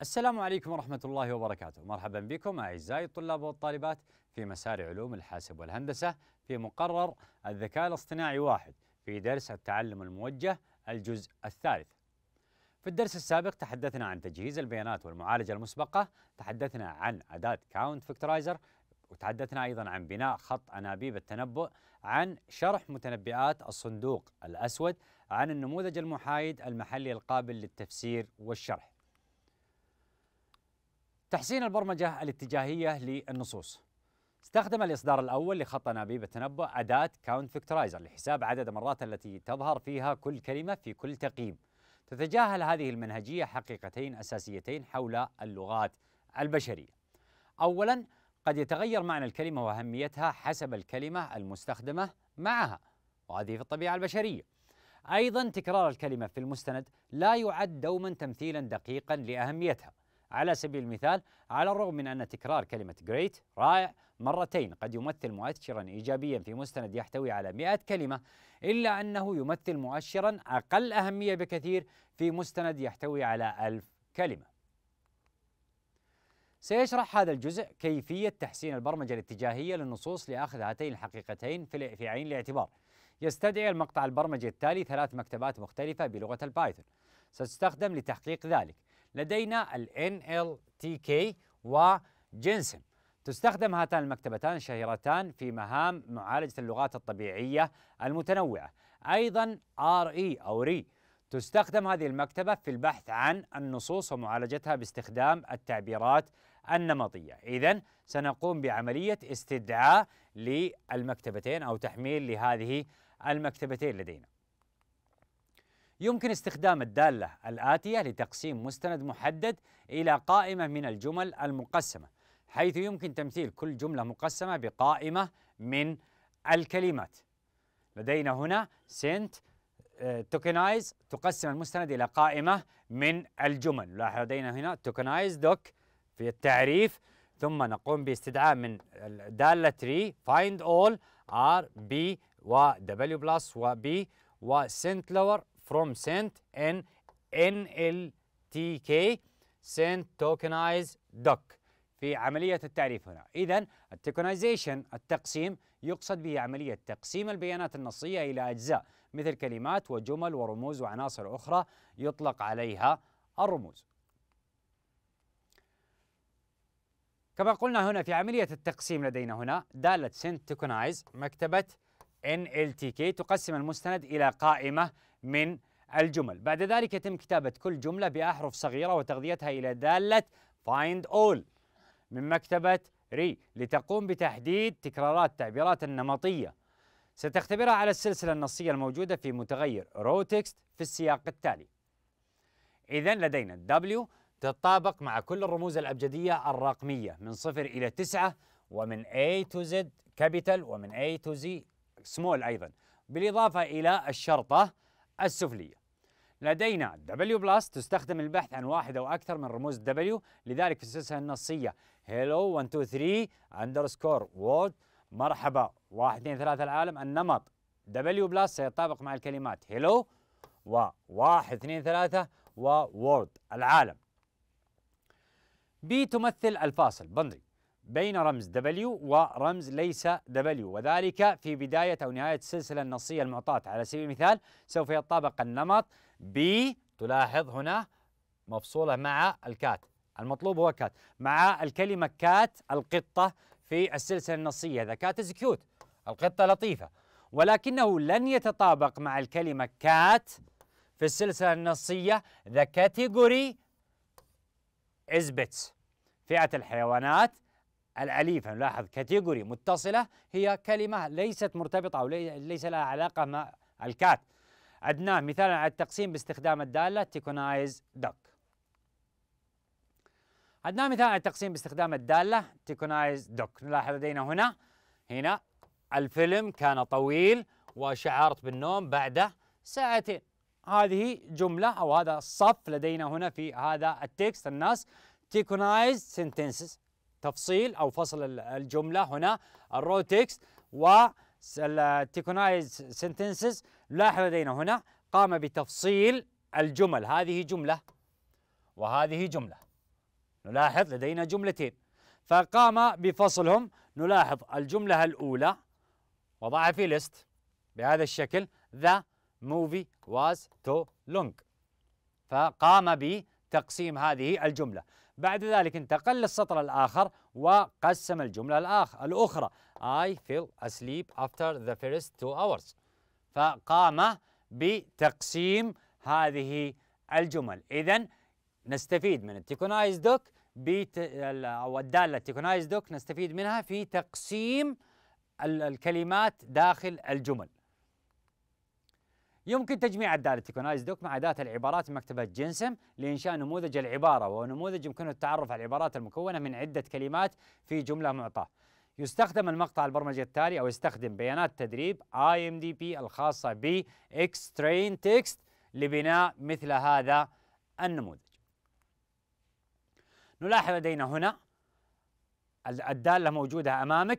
السلام عليكم ورحمة الله وبركاته مرحبا بكم أعزائي الطلاب والطالبات في مسار علوم الحاسب والهندسة في مقرر الذكاء الاصطناعي واحد في درس التعلم الموجه الجزء الثالث في الدرس السابق تحدثنا عن تجهيز البيانات والمعالجة المسبقة تحدثنا عن أداة كاونت فيكتورايزر وتحدثنا أيضا عن بناء خط أنابيب التنبؤ عن شرح متنبئات الصندوق الأسود عن النموذج المحايد المحلي القابل للتفسير والشرح تحسين البرمجة الاتجاهية للنصوص استخدم الإصدار الأول لخط أنابيب التنبؤ أداة كاونت فيكتورايزر لحساب عدد المرات التي تظهر فيها كل كلمة في كل تقييم تتجاهل هذه المنهجية حقيقتين أساسيتين حول اللغات البشرية أولا قد يتغير معنى الكلمة وأهميتها حسب الكلمة المستخدمة معها وهذه في الطبيعة البشرية أيضا تكرار الكلمة في المستند لا يعد دوما تمثيلا دقيقا لأهميتها على سبيل المثال على الرغم من أن تكرار كلمة great رائع مرتين قد يمثل مؤشرا إيجابيا في مستند يحتوي على 100 كلمة إلا أنه يمثل مؤشرا أقل أهمية بكثير في مستند يحتوي على 1000 كلمة سيشرح هذا الجزء كيفية تحسين البرمجة الاتجاهية للنصوص لأخذ هاتين الحقيقتين في عين الاعتبار يستدعي المقطع البرمجي التالي ثلاث مكتبات مختلفة بلغة البايثون ستستخدم لتحقيق ذلك لدينا ال NLTK وجنسن تستخدم هاتان المكتبتان الشهيرتان في مهام معالجة اللغات الطبيعية المتنوعة أيضا RE أو RE تستخدم هذه المكتبة في البحث عن النصوص ومعالجتها باستخدام التعبيرات النمطية إذا سنقوم بعملية استدعاء للمكتبتين أو تحميل لهذه المكتبتين لدينا يمكن استخدام الدالة الآتية لتقسيم مستند محدد إلى قائمة من الجمل المقسمة حيث يمكن تمثيل كل جملة مقسمة بقائمة من الكلمات لدينا هنا سنت توكنايز آه، تقسم المستند إلى قائمة من الجمل لاحظ لدينا هنا توكنايز دوك في التعريف ثم نقوم باستدعاء من دالة تري فايند أول r b و w plus و b و sent lower from sent in NLTK sent tokenize doc في عملية التعريف هنا إذا التوكنايزيشن التقسيم يقصد به عملية تقسيم البيانات النصية إلى أجزاء مثل كلمات وجمل ورموز وعناصر أخرى يطلق عليها الرموز كما قلنا هنا في عملية التقسيم لدينا هنا دالة سنت توكنايز مكتبة NLTK تقسم المستند إلى قائمة من الجمل بعد ذلك يتم كتابة كل جملة بأحرف صغيرة وتغذيتها إلى دالة find all من مكتبة ري لتقوم بتحديد تكرارات التعبيرات النمطية ستختبرها على السلسلة النصية الموجودة في متغير رو تكست في السياق التالي إذا لدينا W تتطابق مع كل الرموز الأبجدية الرقمية من صفر إلى تسعة ومن A to Z كابيتال ومن A to Z سمول أيضا بالإضافة إلى الشرطة السفلية لدينا W بلس تستخدم البحث عن واحد أو أكثر من رموز W لذلك في السلسلة النصية hello hello123 underscore world مرحبا 1 2 3 العالم النمط W بلس سيتطابق مع الكلمات hello و 1 2 3 و world العالم B تمثل الفاصل بندري بين رمز W ورمز ليس W وذلك في بداية أو نهاية السلسلة النصية المعطاة على سبيل المثال سوف يتطابق النمط B تلاحظ هنا مفصولة مع الكات المطلوب هو كات مع الكلمة كات القطة في السلسلة النصية ذا كات از كيوت القطة لطيفة ولكنه لن يتطابق مع الكلمة كات في السلسلة النصية ذا كاتيجوري از بيتس فئة الحيوانات الأليفة نلاحظ كاتيجوري متصلة هي كلمة ليست مرتبطة أو ليس لها علاقة مع الكات عدناه مثالا على التقسيم باستخدام الدالة تيكونايز دوك عدناه مثال على التقسيم باستخدام الدالة تيكونايز دوك نلاحظ لدينا هنا هنا الفيلم كان طويل وشعرت بالنوم بعد ساعتين هذه جملة أو هذا الصف لدينا هنا في هذا التكست الناس تيكونايز sentences تفصيل أو فصل الجملة هنا الرو تكست والتيكونايز سنتنسز لاحظ لدينا هنا قام بتفصيل الجمل هذه جملة وهذه جملة نلاحظ لدينا جملتين فقام بفصلهم نلاحظ الجملة الأولى وضعها في ليست بهذا الشكل The movie was too long فقام ب تقسيم هذه الجملة بعد ذلك انتقل للسطر الآخر وقسم الجملة الآخر الأخرى I fell asleep after the first two hours فقام بتقسيم هذه الجمل إذا نستفيد من التيكونايز دوك أو الدالة التيكونايز دوك نستفيد منها في تقسيم الكلمات داخل الجمل يمكن تجميع الدالتيك ايز دوك مع أداة العبارات مكتبه جنسم لإنشاء نموذج العبارة ونموذج يمكنه التعرف على العبارات المكونة من عدة كلمات في جملة معطاة يستخدم المقطع البرمجي التالي أو يستخدم بيانات تدريب اي ام دي بي الخاصة ب اكسترين تكست لبناء مثل هذا النموذج نلاحظ لدينا هنا الدالة موجودة أمامك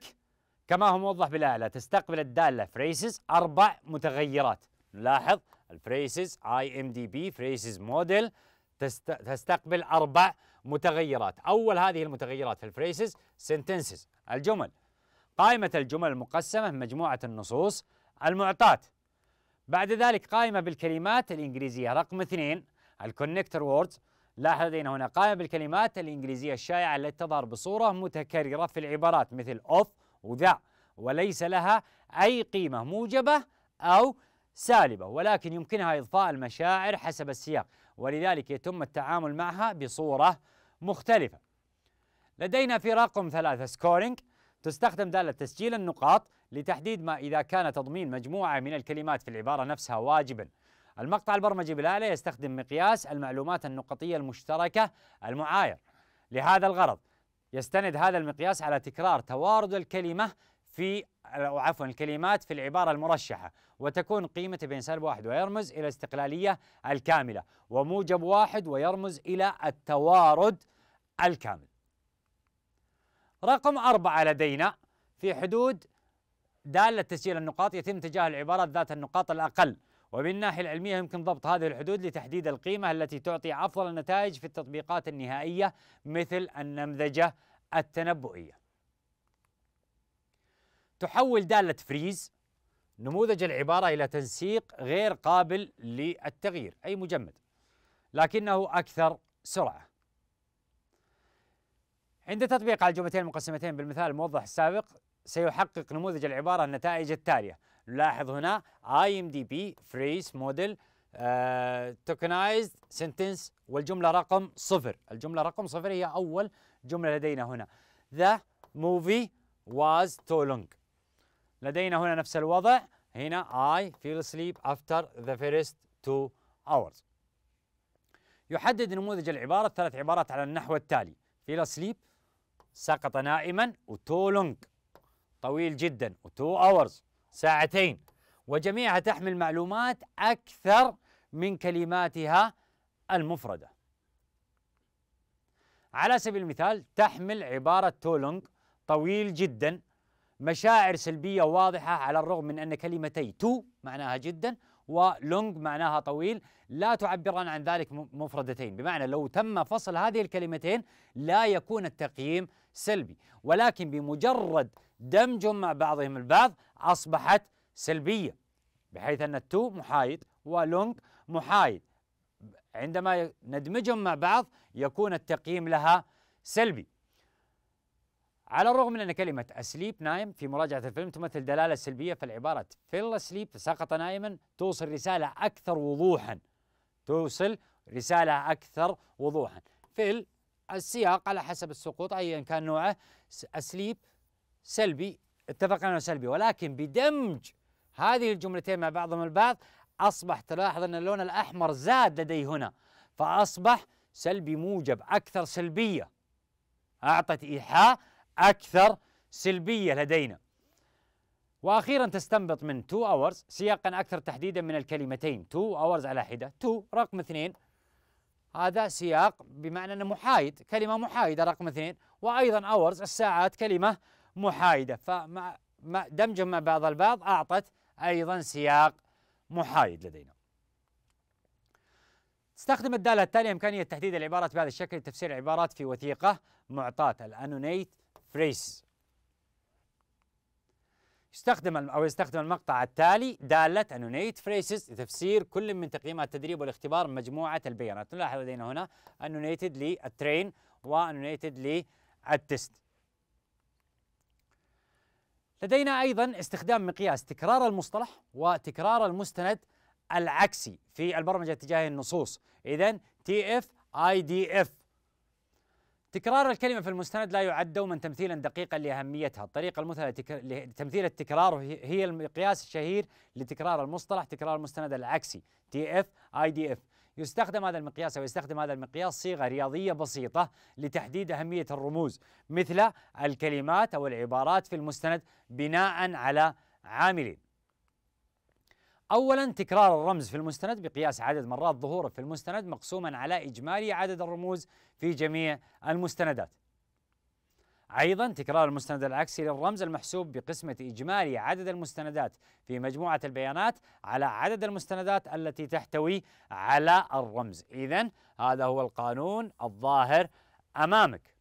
كما هو موضح بالآلة تستقبل الدالة فريسز أربع متغيرات نلاحظ الفريسز اي ام دي بي فريسز موديل تستقبل اربع متغيرات اول هذه المتغيرات الفريسز سنتنسز الجمل قائمه الجمل المقسمه مجموعه النصوص المعطاه بعد ذلك قائمه بالكلمات الانجليزيه رقم اثنين الكونكتر ووردز لاحظ هنا قائمه بالكلمات الانجليزيه الشائعه التي تظهر بصوره متكرره في العبارات مثل اوف وذا وليس لها اي قيمه موجبه او سالبة ولكن يمكنها إضفاء المشاعر حسب السياق ولذلك يتم التعامل معها بصورة مختلفة لدينا في رقم ثلاثة سكورينج تستخدم دالة تسجيل النقاط لتحديد ما إذا كان تضمين مجموعة من الكلمات في العبارة نفسها واجبا المقطع البرمجي بالآلة يستخدم مقياس المعلومات النقطية المشتركة المعاير لهذا الغرض يستند هذا المقياس على تكرار توارد الكلمة في أو عفوا الكلمات في العبارة المرشحة وتكون قيمة بين سالب واحد ويرمز إلى الاستقلالية الكاملة وموجب واحد ويرمز إلى التوارد الكامل رقم أربعة لدينا في حدود دالة تسجيل النقاط يتم تجاه العبارات ذات النقاط الأقل ومن الناحية العلمية يمكن ضبط هذه الحدود لتحديد القيمة التي تعطي أفضل النتائج في التطبيقات النهائية مثل النمذجة التنبؤية تحول دالة فريز نموذج العبارة إلى تنسيق غير قابل للتغيير أي مجمد لكنه أكثر سرعة عند تطبيق على الجملتين المقسمتين بالمثال الموضح السابق سيحقق نموذج العبارة النتائج التالية نلاحظ هنا IMDB phrase model uh, tokenized sentence والجملة رقم صفر الجملة رقم صفر هي أول جملة لدينا هنا The movie was too long لدينا هنا نفس الوضع هنا I feel sleep after the first two hours يحدد نموذج العبارة ثلاث عبارات على النحو التالي feel sleep سقط نائما و too long طويل جدا و two hours ساعتين وجميعها تحمل معلومات أكثر من كلماتها المفردة على سبيل المثال تحمل عبارة long طويل جدا مشاعر سلبية واضحة على الرغم من أن كلمتي تو معناها جدا ولونج معناها طويل لا تعبران عن ذلك مفردتين بمعنى لو تم فصل هذه الكلمتين لا يكون التقييم سلبي ولكن بمجرد دمجهم مع بعضهم البعض أصبحت سلبية بحيث أن التو محايد ولونج محايد عندما ندمجهم مع بعض يكون التقييم لها سلبي على الرغم من أن كلمة أسليب نايم في مراجعة الفيلم تمثل دلالة سلبية فالعبارة فيل أسليب سقط نائما توصل رسالة أكثر وضوحا توصل رسالة أكثر وضوحا فيل السياق على حسب السقوط أيا كان نوعه أسليب سلبي اتفقنا أنه سلبي ولكن بدمج هذه الجملتين مع بعضهم البعض أصبح تلاحظ أن اللون الأحمر زاد لدي هنا فأصبح سلبي موجب أكثر سلبية أعطت إيحاء أكثر سلبية لدينا واخيرا تستنبط من 2 hours سياقا اكثر تحديدا من الكلمتين 2 hours على حده 2 رقم اثنين هذا سياق بمعنى انه محايد كلمه محايده رقم اثنين وايضا hours الساعات كلمه محايده فمع دمج مع بعض البعض اعطت ايضا سياق محايد لدينا. تستخدم الداله التاليه امكانيه تحديد العبارات بهذا الشكل لتفسير العبارات في وثيقه معطاه الانونيت فريس استخدم أو يستخدم المقطع التالي دالة نيت فريسز لتفسير كل من تقييمات التدريب والاختبار مجموعة البيانات نلاحظ لدينا هنا نيتد للترين نيتد للتست لدينا أيضا استخدام مقياس تكرار المصطلح وتكرار المستند العكسي في البرمجة اتجاه النصوص إذا تي اف اي دي اف تكرار الكلمة في المستند لا يعد دوما تمثيلا دقيقا لأهميتها الطريقة المثلى لتمثيل التكرار هي المقياس الشهير لتكرار المصطلح تكرار المستند العكسي تي اف اي دي اف يستخدم هذا المقياس او يستخدم هذا المقياس صيغه رياضيه بسيطه لتحديد اهميه الرموز مثل الكلمات او العبارات في المستند بناء على عاملين أولا تكرار الرمز في المستند بقياس عدد مرات ظهوره في المستند مقسوما على إجمالي عدد الرموز في جميع المستندات أيضا تكرار المستند العكسي للرمز المحسوب بقسمة إجمالي عدد المستندات في مجموعة البيانات على عدد المستندات التي تحتوي على الرمز إذا هذا هو القانون الظاهر أمامك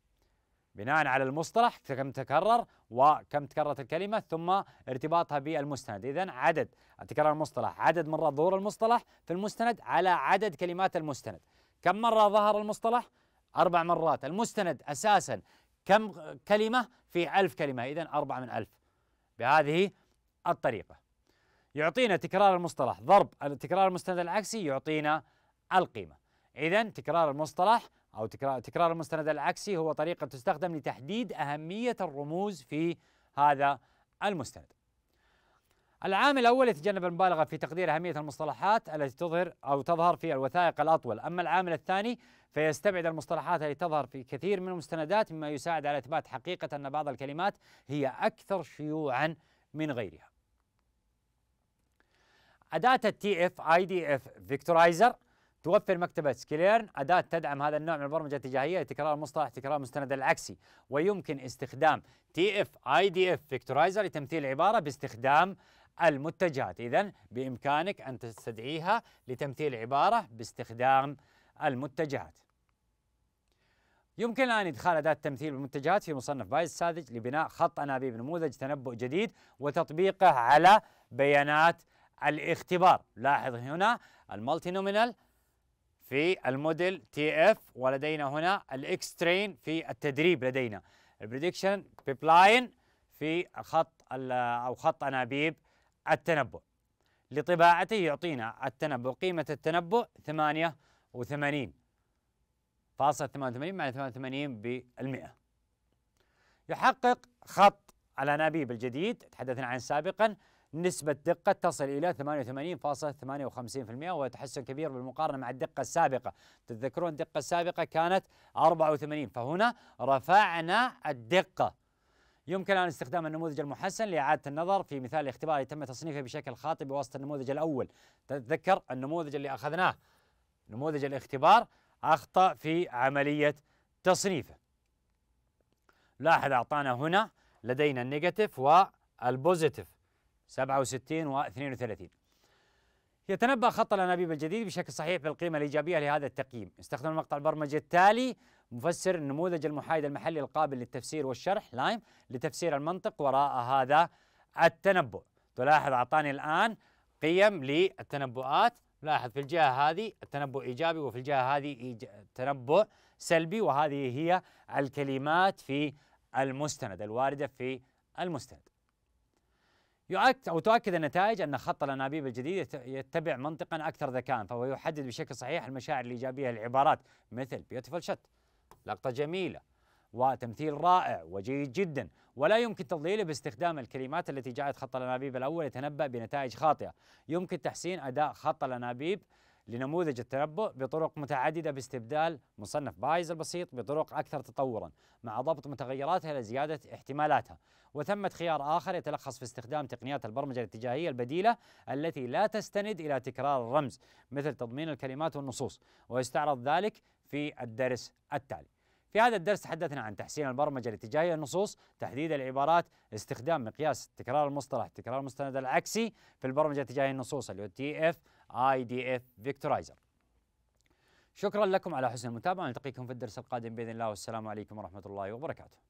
بناء على المصطلح كم تكرر وكم تكررت الكلمة ثم ارتباطها بالمستند إذا عدد تكرار المصطلح عدد مرات ظهور المصطلح في المستند على عدد كلمات المستند كم مرة ظهر المصطلح؟ أربع مرات المستند أساسا كم كلمة في ألف كلمة إذا أربعة من ألف بهذه الطريقة يعطينا تكرار المصطلح ضرب تكرار المستند العكسي يعطينا القيمة إذا تكرار المصطلح أو تكرار, تكرار المستند العكسي هو طريقة تستخدم لتحديد أهمية الرموز في هذا المستند العامل الأول يتجنب المبالغة في تقدير أهمية المصطلحات التي تظهر أو تظهر في الوثائق الأطول أما العامل الثاني فيستبعد المصطلحات التي تظهر في كثير من المستندات مما يساعد على إثبات حقيقة أن بعض الكلمات هي أكثر شيوعا من غيرها أداة التي اف اي دي اف فيكتورايزر توفر مكتبة سكيليرن أداة تدعم هذا النوع من البرمجة التجاهية لتكرار مصطلح تكرار المستند العكسي ويمكن استخدام تي اف اي دي اف فيكتورايزر لتمثيل العبارة باستخدام المتجهات إذا بإمكانك أن تستدعيها لتمثيل عبارة باستخدام المتجهات يمكن الآن إدخال أداة تمثيل المتجهات في مصنف بايز الساذج لبناء خط أنابيب نموذج تنبؤ جديد وتطبيقه على بيانات الاختبار لاحظ هنا المالتي نومينال في الموديل تي اف ولدينا هنا الاكس ترين في التدريب لدينا البريدكشن بيبلاين في خط او خط انابيب التنبؤ لطباعته يعطينا التنبؤ قيمة التنبؤ 88 فاصل 88 مع 88 بالمئة يحقق خط الأنابيب الجديد تحدثنا عنه سابقا نسبة دقة تصل إلى 88.58% وهو تحسن كبير بالمقارنة مع الدقة السابقة تتذكرون الدقة السابقة كانت 84 فهنا رفعنا الدقة يمكن الآن استخدام النموذج المحسن لإعادة النظر في مثال الاختبار تم تصنيفه بشكل خاطئ بواسطة النموذج الأول تتذكر النموذج اللي أخذناه نموذج الاختبار أخطأ في عملية تصنيفه لاحظ أعطانا هنا لدينا النيجاتيف والبوزيتيف 67 و 32 يتنبأ خط الأنابيب الجديد بشكل صحيح بالقيمة الإيجابية لهذا التقييم استخدم المقطع البرمجي التالي مفسر النموذج المحايد المحلي القابل للتفسير والشرح لايم لتفسير المنطق وراء هذا التنبؤ تلاحظ أعطاني الآن قيم للتنبؤات لاحظ في الجهة هذه التنبؤ إيجابي وفي الجهة هذه تنبؤ سلبي وهذه هي الكلمات في المستند الواردة في المستند يؤكد او تؤكد النتائج ان خط الانابيب الجديد يتبع منطقا اكثر ذكاء فهو يحدد بشكل صحيح المشاعر الايجابيه للعبارات مثل بيوتيفول شت لقطه جميله وتمثيل رائع وجيد جدا ولا يمكن تضليله باستخدام الكلمات التي جعلت خط الانابيب الاول يتنبا بنتائج خاطئه يمكن تحسين اداء خط الانابيب لنموذج التنبؤ بطرق متعددة باستبدال مصنف بايز البسيط بطرق أكثر تطورا مع ضبط متغيراتها لزيادة احتمالاتها وثمة خيار آخر يتلخص في استخدام تقنيات البرمجة الاتجاهية البديلة التي لا تستند إلى تكرار الرمز مثل تضمين الكلمات والنصوص ويستعرض ذلك في الدرس التالي في هذا الدرس تحدثنا عن تحسين البرمجة الاتجاهية للنصوص، تحديد العبارات، استخدام مقياس تكرار المصطلح، تكرار المستند العكسي في البرمجة الاتجاهية للنصوص اللي هو تي اف اي دي اف فيكتورايزر شكرا لكم على حسن المتابعه نلتقيكم في الدرس القادم باذن الله والسلام عليكم ورحمه الله وبركاته